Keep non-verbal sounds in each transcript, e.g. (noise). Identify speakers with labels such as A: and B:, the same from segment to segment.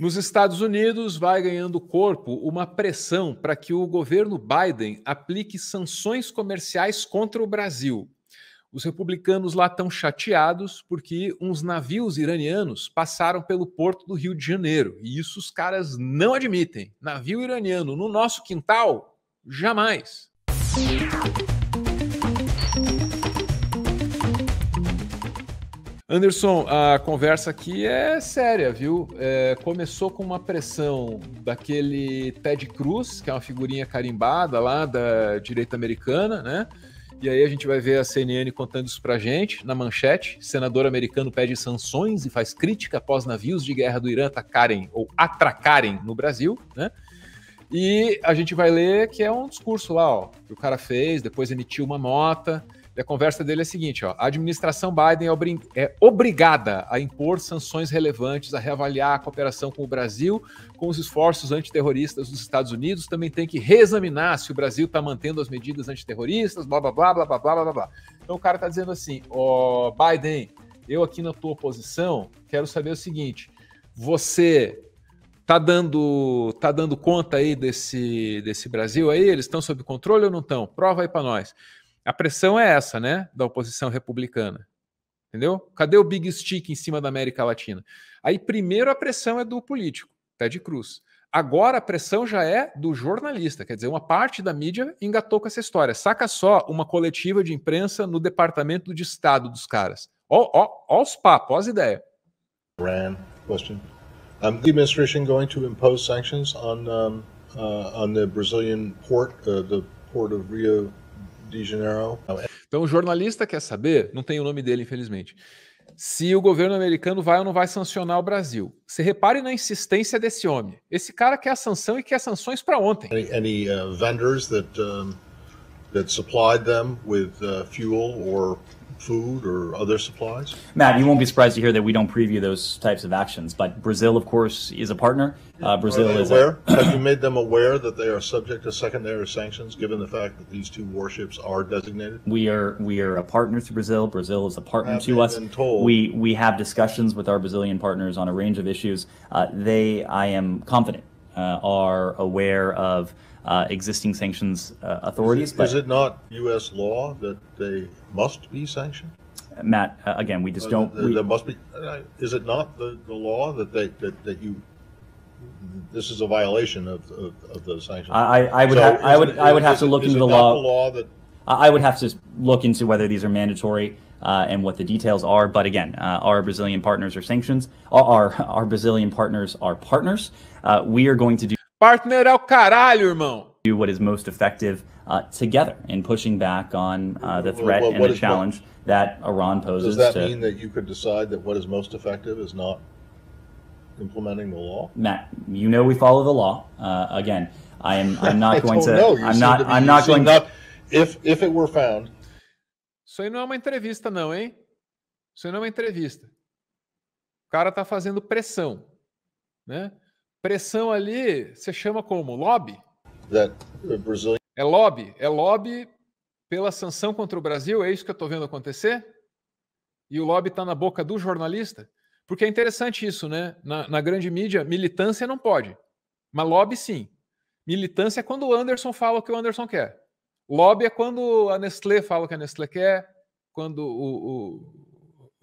A: Nos Estados Unidos, vai ganhando corpo uma pressão para que o governo Biden aplique sanções comerciais contra o Brasil. Os republicanos lá estão chateados porque uns navios iranianos passaram pelo porto do Rio de Janeiro. E isso os caras não admitem. Navio iraniano no nosso quintal? Jamais. Anderson, a conversa aqui é séria, viu? É, começou com uma pressão daquele Ted Cruz, que é uma figurinha carimbada lá da direita americana, né? E aí a gente vai ver a CNN contando isso pra gente na manchete. Senador americano pede sanções e faz crítica após navios de guerra do Irã atacarem ou atracarem no Brasil, né? E a gente vai ler que é um discurso lá, ó, que o cara fez, depois emitiu uma nota. E a conversa dele é a seguinte: ó, a administração Biden é, obri é obrigada a impor sanções relevantes, a reavaliar a cooperação com o Brasil, com os esforços antiterroristas dos Estados Unidos, também tem que reexaminar se o Brasil está mantendo as medidas antiterroristas, blá blá blá blá blá blá blá blá. Então o cara está dizendo assim: ó, Biden, eu aqui na tua oposição quero saber o seguinte: você tá dando tá dando conta aí desse desse Brasil aí? Eles estão sob controle ou não estão? Prova aí para nós. A pressão é essa, né? Da oposição republicana. Entendeu? Cadê o Big Stick em cima da América Latina? Aí, primeiro, a pressão é do político, Ted Cruz. Agora a pressão já é do jornalista, quer dizer, uma parte da mídia engatou com essa história. Saca só uma coletiva de imprensa no Departamento de Estado dos
B: caras. Ó, ó, ó os papos, ó as ideias. Rand, question. Um, the administration going to impose sanctions on um, uh, on the Brazilian port, uh, the port of Rio de general. É. Então, o jornalista quer saber,
A: não tem o nome dele, infelizmente, se o governo americano vai ou não vai sancionar o Brasil. Você repare na
B: insistência desse homem. Esse cara quer a sanção e quer sanções para ontem. Any, any uh, vendors that um, that supplied them with uh, fuel or food or other supplies?
C: Matt, you won't be surprised to hear that we don't preview those types of actions. But Brazil, of course, is a partner. Uh, Brazil is aware.
B: A- (clears throat) Have you made them aware that they are subject to secondary sanctions, given the fact that these two warships are designated?
C: We are we are a partner to Brazil. Brazil is a partner Have to us. We we have discussions with our Brazilian partners on a range of issues. Uh, they, I am confident, uh, are aware of uh, existing sanctions uh, authorities. Is it
B: not U.S. law that they must be sanctioned?
C: Matt, uh, again, we just uh, don't. There, we, there must be.
B: Uh, is it not the, the law that they that, that you? This is a violation of, of, of the sanctions. I, I would so have, I would it, I would have to look into the law. the law. that
C: I would have to look into whether these are mandatory uh, and what the details are. But again, uh, our Brazilian partners are sanctions. Uh, our our Brazilian partners are partners. we are going to do. Partner é o caralho, irmão. Do what is most effective uh, together in pushing back on uh, the threat well, and the challenge most... that Iran poses. Does that to... mean that
B: you could decide that what is most effective is not implementing the
C: law? Matt, you know we follow the law. Uh, again, I am I'm not (laughs) going to. I'm not. To be, I'm not going not, to. If if it were found.
A: Isso aí não é uma entrevista, não, hein? Isso aí não é uma entrevista. O cara tá fazendo pressão, né? Pressão ali, você chama como? Lobby? É, é, é lobby? É lobby pela sanção contra o Brasil? É isso que eu estou vendo acontecer? E o lobby está na boca do jornalista? Porque é interessante isso, né? Na, na, grande mídia, militância não pode, mas lobby sim. Militância é quando o Anderson fala o que o Anderson quer. Lobby é quando a Nestlé fala o que a Nestlé quer, quando o,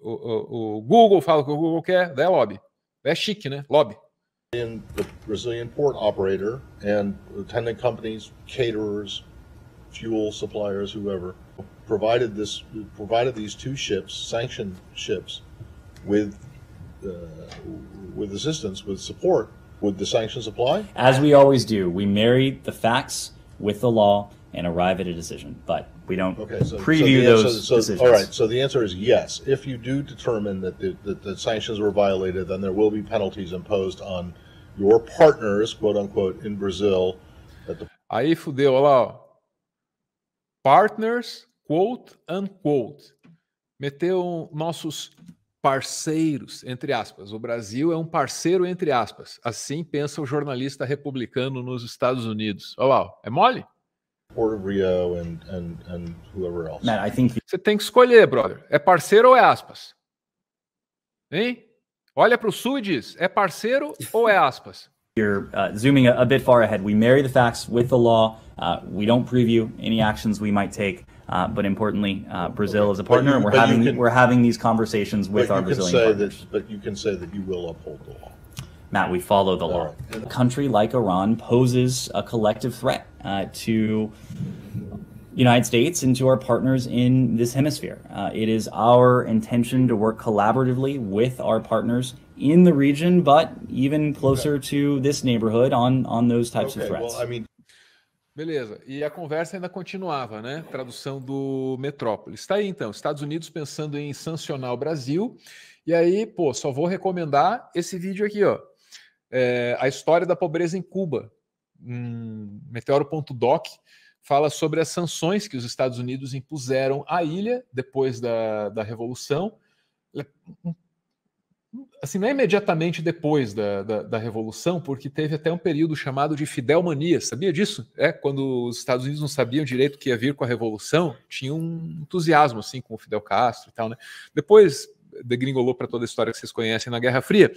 B: o, o, o Google fala o que o Google quer, daí é lobby. É chique, né? Lobby. in the Brazilian port operator and attendant companies, caterers, fuel suppliers, whoever, provided this provided these two ships, sanctioned ships, with uh, with assistance, with support. Would the sanctions apply?
C: As we always do, we marry the facts with the law and arrive at a decision. But we don't okay, so, preview so those answer, so, decisions. All right.
B: So the answer is yes. If you do determine that the, that the sanctions were violated, then there will be penalties imposed on your partners, quote unquote, in Brazil. The...
A: Aí fudeu, olha lá. Partners, quote unquote. Meteu nossos parceiros, entre aspas. O Brasil é um parceiro, entre aspas. Assim pensa o jornalista republicano nos Estados Unidos. Olha lá, é mole? Rio and, and, and whoever else. Man, I think Você tem que escolher, brother. É parceiro ou é aspas? Hein? Olha para o sul e diz, é parceiro ou é aspas?
C: You're uh, zooming a, a, bit far ahead. We marry the facts with the law. Uh, we don't preview any actions we might take. Uh, but importantly, uh, Brazil is a partner, you, and we're having can, we're having these conversations with our Brazilian partners.
B: That, but you can say that you will uphold the law.
C: Matt, we follow the law. A country like Iran poses a collective threat uh, to United States and to our partners in this hemisphere. Uh, it is our intention to work collaboratively with our partners in the region, but even closer okay. to this neighborhood on on those types okay, of threats. Well, I mean...
A: Beleza. E a conversa ainda continuava, né? Tradução do Metrópolis. Está aí então, Estados Unidos pensando em sancionar o Brasil. E aí, pô, só vou recomendar esse vídeo aqui, ó. é, a história da pobreza em Cuba. Um, Meteoro.doc fala sobre as sanções que os Estados Unidos impuseram à ilha depois da, da Revolução. É assim, não é imediatamente depois da, da, da Revolução, porque teve até um período chamado de fidelmania. Sabia disso? É, quando os Estados Unidos não sabiam direito o que ia vir com a Revolução, tinha um entusiasmo assim com o Fidel Castro e tal. Né? Depois, degringolou para toda a história que vocês conhecem na Guerra Fria.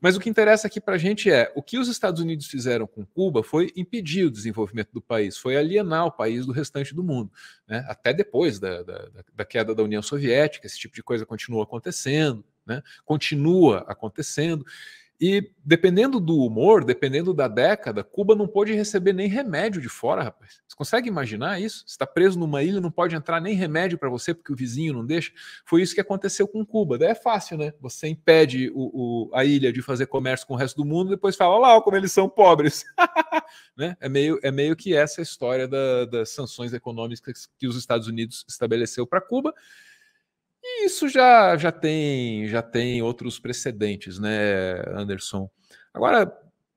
A: Mas o que interessa aqui para a gente é o que os Estados Unidos fizeram com Cuba foi impedir o desenvolvimento do país, foi alienar o país do restante do mundo. Né? Até depois da, da, da queda da União Soviética, esse tipo de coisa continua acontecendo, né? continua acontecendo. E dependendo do humor, dependendo da década, Cuba não pôde receber nem remédio de fora, rapaz. Você consegue imaginar isso? Você está preso numa ilha, não pode entrar nem remédio para você porque o vizinho não deixa. Foi isso que aconteceu com Cuba. Daí é fácil, né? Você impede o, o, a ilha de fazer comércio com o resto do mundo, depois fala, olha lá como eles são pobres. (laughs) né? é, meio, é meio que essa história da, das sanções econômicas que os Estados Unidos estabeleceu para Cuba isso já, já tem já tem outros precedentes, né, Anderson? Agora,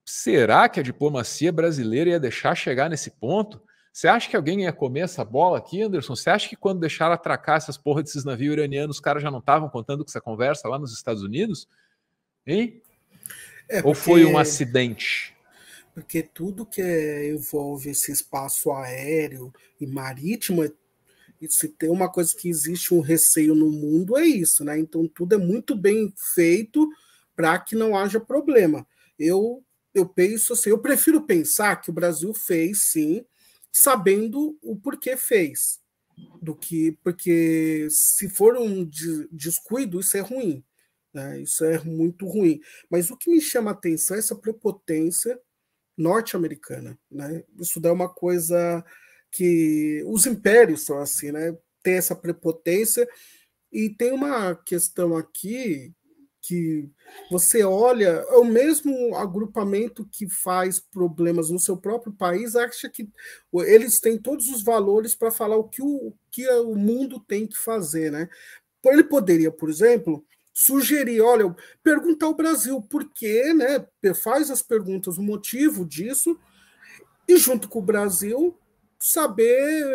A: será que a diplomacia brasileira ia deixar chegar nesse ponto? Você acha que alguém ia comer essa bola aqui, Anderson? Você acha que quando deixaram atracar essas porra desses navios iranianos, os caras já não estavam contando com essa conversa lá nos Estados Unidos? Hein? É porque... Ou foi um acidente?
D: porque tudo que é, envolve esse espaço aéreo e marítimo é e se tem uma coisa que existe um receio no mundo, é isso, né? Então tudo é muito bem feito para que não haja problema. Eu, eu penso assim, eu prefiro pensar que o Brasil fez sim, sabendo o porquê fez, do que porque se for um descuido, isso é ruim. Né? Isso é muito ruim. Mas o que me chama a atenção é essa prepotência norte-americana. Né? Isso dá uma coisa que os impérios são assim, né? Tem essa prepotência e tem uma questão aqui que você olha, é o mesmo agrupamento que faz problemas no seu próprio país, acha que eles têm todos os valores para falar o que o, que é o mundo tem que fazer, né? Ele poderia, por exemplo, sugerir, olha, perguntar ao Brasil por quê, né? Faz as perguntas, o motivo disso, e junto com o Brasil saber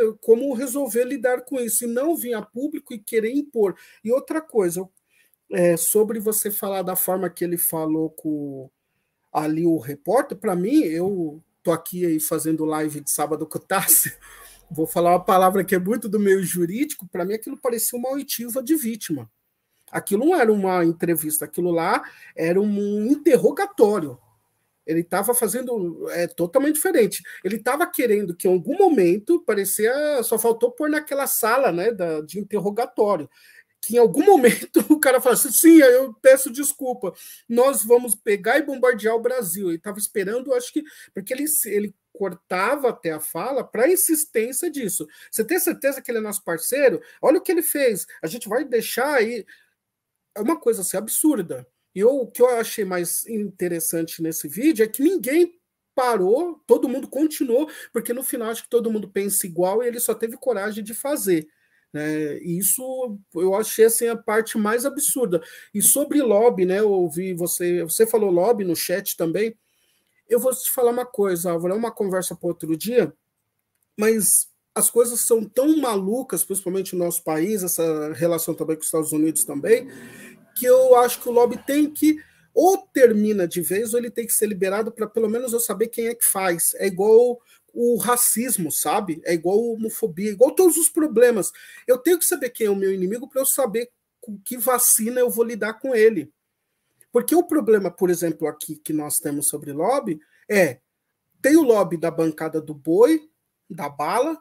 D: eh, como resolver lidar com isso e não vir a público e querer impor. E outra coisa, é, sobre você falar da forma que ele falou com ali o repórter, para mim, eu tô aqui aí fazendo live de sábado com o Tássio, (laughs) vou falar uma palavra que é muito do meio jurídico, para mim aquilo parecia uma oitiva de vítima. Aquilo não era uma entrevista, aquilo lá era um interrogatório. Ele estava fazendo é, totalmente diferente. Ele estava querendo que em algum momento parecia só faltou pôr naquela sala, né, da, de interrogatório, que em algum (laughs) momento o cara falasse assim, sim, eu peço desculpa, nós vamos pegar e bombardear o Brasil. Ele estava esperando, acho que, porque ele, ele cortava até a fala para insistência disso. Você tem certeza que ele é nosso parceiro? Olha o que ele fez. A gente vai deixar aí. É uma coisa assim absurda. E o que eu achei mais interessante nesse vídeo é que ninguém parou, todo mundo continuou, porque no final acho que todo mundo pensa igual e ele só teve coragem de fazer. Né? E isso eu achei assim, a parte mais absurda. E sobre lobby, né? Eu ouvi você, você falou lobby no chat também. Eu vou te falar uma coisa, Álvaro, é uma conversa para outro dia, mas as coisas são tão malucas, principalmente no nosso país, essa relação também com os Estados Unidos também, que eu acho que o lobby tem que ou termina de vez ou ele tem que ser liberado para pelo menos eu saber quem é que faz. É igual o racismo, sabe? É igual a homofobia, é igual todos os problemas. Eu tenho que saber quem é o meu inimigo para eu saber com que vacina eu vou lidar com ele. Porque o problema, por exemplo, aqui que nós temos sobre lobby é tem o lobby da bancada do boi, da bala,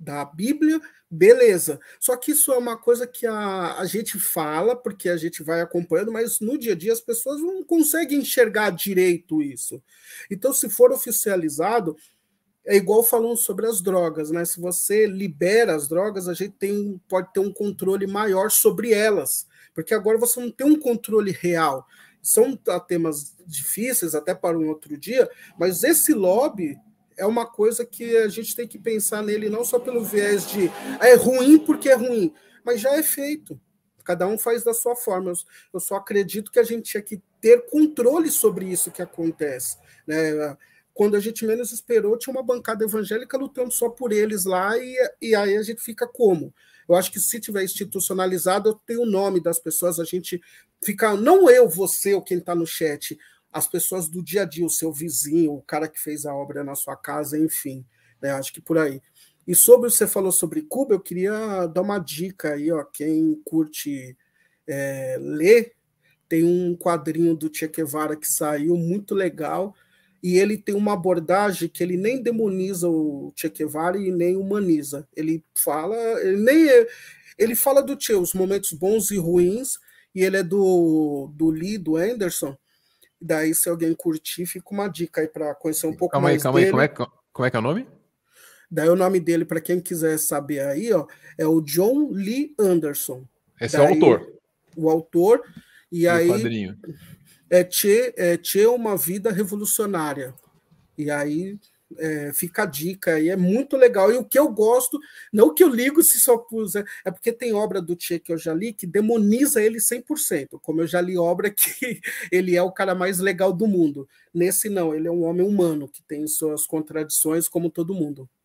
D: da Bíblia, beleza. Só que isso é uma coisa que a, a gente fala, porque a gente vai acompanhando, mas no dia a dia as pessoas não conseguem enxergar direito isso. Então, se for oficializado, é igual falando sobre as drogas, né? Se você libera as drogas, a gente tem, pode ter um controle maior sobre elas, porque agora você não tem um controle real. São temas difíceis até para um outro dia, mas esse lobby é uma coisa que a gente tem que pensar nele não só pelo viés de ah, é ruim porque é ruim, mas já é feito. Cada um faz da sua forma. Eu, eu só acredito que a gente tinha que ter controle sobre isso que acontece. Né? Quando a gente menos esperou, tinha uma bancada evangélica lutando só por eles lá, e, e aí a gente fica como? Eu acho que se tiver institucionalizado, eu tenho o nome das pessoas, a gente fica, não eu, você ou quem está no chat, as pessoas do dia a dia, o seu vizinho, o cara que fez a obra na sua casa, enfim. Né? Acho que por aí. E sobre o que você falou sobre Cuba, eu queria dar uma dica aí, ó. Quem curte é, ler, tem um quadrinho do Che Guevara que saiu, muito legal. E ele tem uma abordagem que ele nem demoniza o Che Guevara e nem humaniza. Ele fala, ele nem é, ele fala do Che, os momentos bons e ruins, e ele é do, do Lee, do Anderson, Daí, se alguém curtir, fica uma dica aí para conhecer um pouco calma mais. Aí, calma dele. aí, como
A: é, como é que é o nome?
D: Daí o nome dele, para quem quiser saber aí, ó, é o John Lee Anderson. Esse Daí, é o autor. O autor. E, e aí. Padrinho. É Tchê, é Tchê Uma Vida Revolucionária. E aí é, fica a dica e é muito legal. E o que eu gosto, não que eu ligo se só puser, é, é porque tem obra do Tchê que eu já li que demoniza ele 100%, como eu já li obra que (laughs) ele é o cara mais legal do mundo. Nesse não, ele é um homem humano que tem suas contradições como todo mundo.